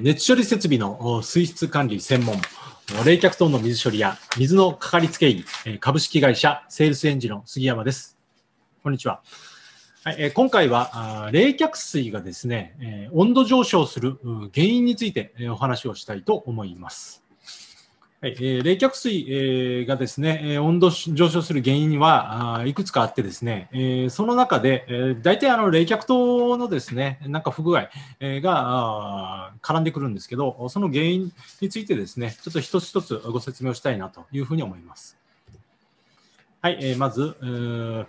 熱処理設備の水質管理専門、冷却等の水処理や水のかかりつけ医、株式会社セールスエンジンの杉山です。こんにちは。はい、今回は冷却水がですね、温度上昇する原因についてお話をしたいと思います。はいえー、冷却水、えー、がですね、え温度上昇する原因はあいくつかあってですね、えー、その中で、えー、大体あの冷却塔のですね、なんか不具合、えー、が絡んでくるんですけど、その原因についてですね、ちょっと一つ一つご説明をしたいなというふうに思います。はい、えー、まず、えー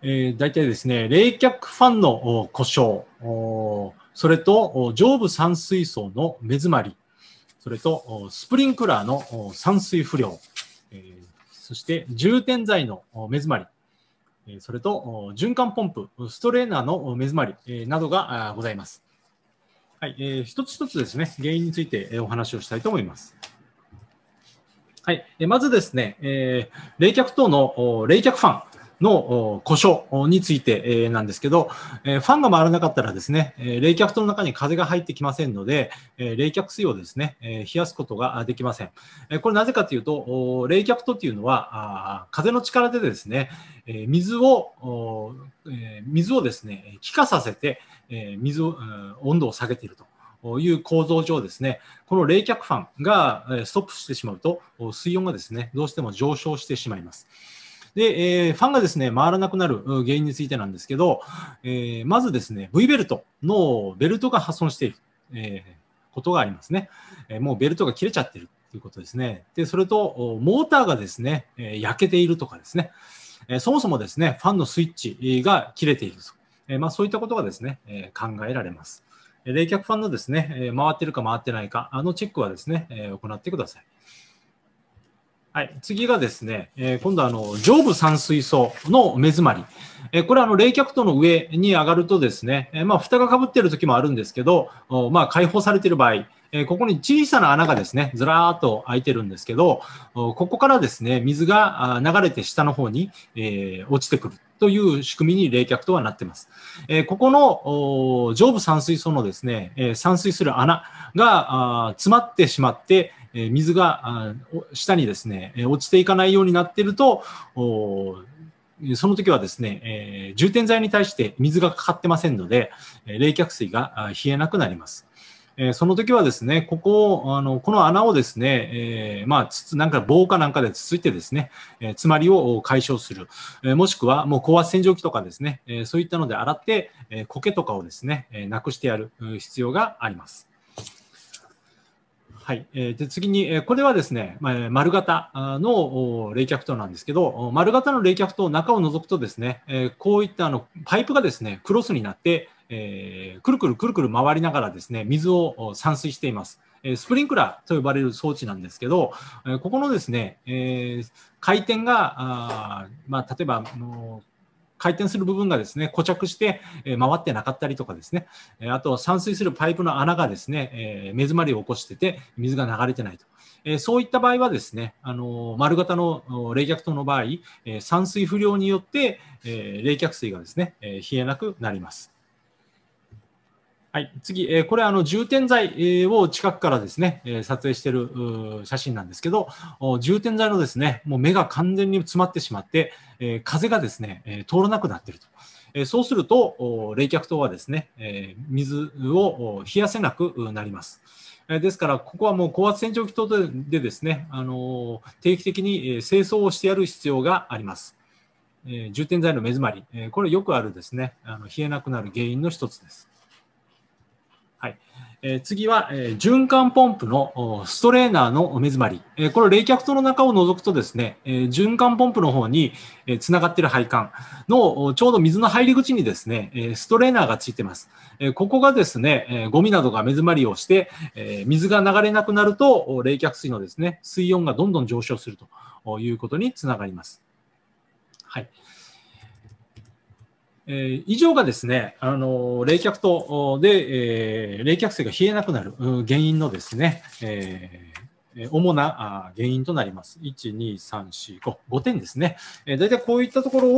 えー、大体ですね、冷却ファンの故障、それと上部散水槽の目詰まり、それとスプリンクラーの散水不良、えそして充填剤の目詰まり、それと循環ポンプ、ストレーナーの目詰まりなどがございます。はい、え一つ一つですね、原因についてお話をしたいと思います。はい、まずですね、え冷却等の冷却ファン、の故障についてなんですけど、ファンが回らなかったらですね、冷却塔の中に風が入ってきませんので、冷却水をですね、冷やすことができません。これなぜかというと、冷却塔というのは、風の力でですね、水を、水をですね、気化させて、水を、温度を下げていると。いう構造上ですね、この冷却ファンがストップしてしまうと、水温がですね、どうしても上昇してしまいます。で、えー、ファンがですね、回らなくなる原因についてなんですけど、えー、まずですね、V ベルトのベルトが破損している、えー、ことがありますね。えもうベルトが切れちゃってるということですね。で、それと、モーターがですね、え焼けているとかですね、えそもそもですね、ファンのスイッチが切れていると。えまあ、そういったことがですね、え考えられます。冷却ファンのですね、回ってるか回ってないか、あのチェックはですね、行ってください。はい、次がですね、えー、今度はあの上部散水槽の目詰まり。えー、これはあの冷却塔の上に上がるとですね、えー、まあ、蓋がかぶっている時もあるんですけど、まあ、解放されている場合、えここに小さな穴がですね、ずらーっと開いてるんですけど、ここからですね、水が流れて下の方に、えー、落ちてくるという仕組みに冷却とはなってます。えここの上部散水槽のですね、え散水する穴が詰まってしまって、え水が下にですね、落ちていかないようになっていると、その時はですね、えー、剤に対して水がかかってませんので、え冷却水が冷えなくなります。えその時はですね、ここあの、この穴をですね、えまあ、つなんか棒かなんかでつついてですね、え詰まりを解消する。えもしくは、もう高圧洗浄機とかですね、えそういったので洗って、え苔とかをですね、えなくしてやる必要があります。はい。えー、で次に、えこれはですね、ま丸型の冷却塔なんですけど、丸型の冷却塔、中を除くとですね、えこういったあのパイプがですね、クロスになって、えー、くるくるくるくる回りながらですね、水を散水しています。スプリンクラーと呼ばれる装置なんですけど、ここのですね、えー、回転が、あまあ、例えば回転する部分がですね、固着して、え回ってなかったりとかですね、えあと散水するパイプの穴がですね、え目詰まりを起こしてて、水が流れてないと。えそういった場合はですね、あの丸型の冷却塔の場合、え散水不良によって、え冷却水がですね、え冷えなくなります。はい、次、えー、これあの充填剤、を近くからですね、えー、撮影している写真なんですけど、充填剤のですね、もう目が完全に詰まってしまって、え風がですね、え通らなくなっていると。えそうすると、冷却塔はですね、え水を冷やせなくなります。ですから、ここはもう高圧洗浄機等でですね、あの定期的に清掃をしてやる必要があります。え充填剤の目詰まり、えこれよくあるですね、あの冷えなくなる原因の一つです。はいえー、次は、えー、循環ポンプのストレーナーの目詰まり、えー、これ冷却塔の中を除くとですね、え循環ポンプの方につな、えー、がっている配管のちょうど水の入り口にですね、えストレーナーがついてます。えここがですね、えゴミなどが目詰まりをして、え水が流れなくなると冷却水のですね水温がどんどん上昇するということにつながります。はい。えー、以上がですね、あの冷却とで、えー、冷却性が冷えなくなる原因のですね、えー、主な原因となります。1、2、3、4、5、5点ですね。え大体こういったところ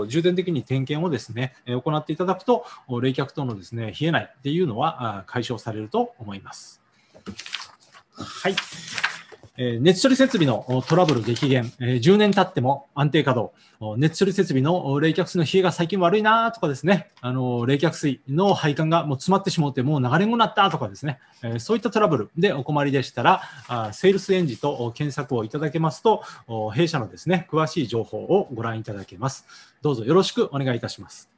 を重点的に点検をですね、行っていただくと、冷却等のですね、冷えないっていうのは解消されると思います。はい。え熱処理設備のトラブル激減、え10年経っても安定稼働、熱処理設備の冷却水の冷えが最近悪いなとかですね、あの冷却水の配管がもう詰まってしまって、もう流れんなったとかですね、えそういったトラブルでお困りでしたら、あセールスエンジと検索をいただけますと、弊社のですね、詳しい情報をご覧いただけます。どうぞよろしくお願いいたします。